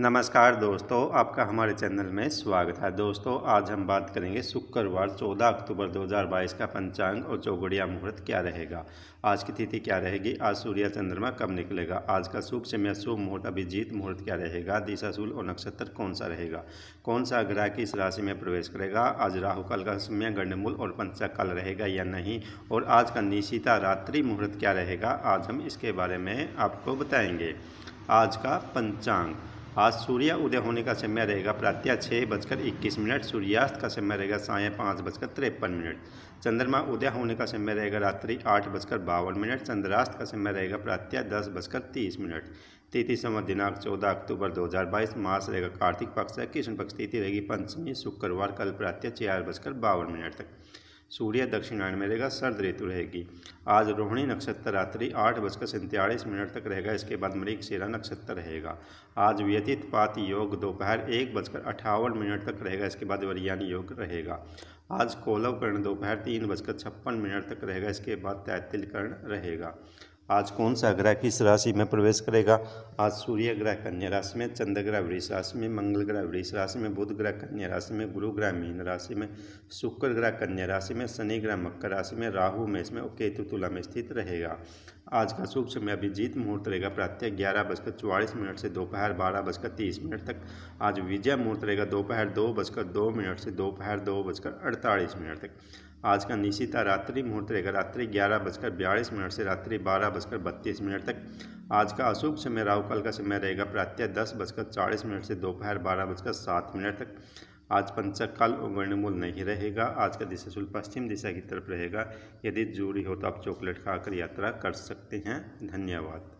नमस्कार दोस्तों आपका हमारे चैनल में स्वागत है दोस्तों आज हम बात करेंगे शुक्रवार 14 अक्टूबर 2022 का पंचांग और चौगड़िया मुहूर्त क्या रहेगा आज की तिथि क्या रहेगी आज सूर्य चंद्रमा कब निकलेगा आज का शुभ समय शुभ मुहूर्त अभिजीत मुहूर्त क्या रहेगा दिशाशूल और नक्षत्र कौन सा रहेगा कौन सा ग्रह किस राशि में प्रवेश करेगा आज राहुकाल का समय गंडमूल और पंचकाल रहेगा या नहीं और आज का निशिता रात्रि मुहूर्त क्या रहेगा आज हम इसके बारे में आपको बताएंगे आज का पंचांग आज सूर्य उदय होने का समय रहेगा प्रातः छः बजकर इक्कीस मिनट सूर्यास्त का समय रहेगा साय पाँच बजकर तिरपन मिनट चंद्रमा उदय होने का समय रहेगा रात्रि आठ बजकर बावन मिनट चंद्रास्त का समय रहेगा प्रातः दस बजकर तीस मिनट तिथि समय दिनांक चौदह अक्टूबर 2022 मास रहेगा कार्तिक पक्ष कृष्ण पक्ष तिथि रहेगी पंचमी शुक्रवार कल प्रातः चार बजकर बावन मिनट तक सूर्य दक्षिणायण में रहेगा सर्द ऋतु रहेगी आज रोहिणी नक्षत्र रात्रि आठ बजकर सैंतालीस मिनट तक रहेगा इसके बाद मृग शेरा नक्षत्र रहेगा आज व्यतीत पात योग दोपहर एक बजकर अठावन मिनट तक रहेगा इसके बाद वरियान योग रहेगा आज कोलवकर्ण दोपहर तीन बजकर छप्पन मिनट तक रहेगा इसके बाद तैतिलकर्ण रहेगा आज कौन सा ग्रह किस राशि में प्रवेश करेगा आज सूर्य ग्रह कन्या राशि में चंद्र ग्रह वृष राशि में मंगल ग्रह वृष राशि में बुध ग्रह कन्या राशि में गुरु ग्रह मीन राशि में शुक्र ग्रह कन्या राशि में शनि ग्रह मकर राशि में राहु मेष में और केतु तुला में स्थित रहेगा आज का शुभ समय अभिजीत मुहूर्त रहेगा प्रातः ग्यारह बजकर चौवालीस मिनट से दोपहर बारह बजकर तीस मिनट तक आज विजय मुहूर्त रहेगा दोपहर दो बजकर दो मिनट से दोपहर दो बजकर अड़तालीस मिनट तक आज का निशिता रात्रि मुहूर्त रहेगा रात्रि ग्यारह बजकर बयालीस मिनट से रात्रि बारह बजकर बत्तीस मिनट तक आज का अशुभ समय राहुकाल का समय रहेगा प्रातः दस बजकर चालीस मिनट से दोपहर बारह बजकर सात मिनट तक आज पंचक काल वर्णमूल नहीं रहेगा आज का दिशा शुल्क पश्चिम दिशा की तरफ रहेगा यदि जरूरी हो तो आप चॉकलेट खाकर यात्रा कर सकते हैं धन्यवाद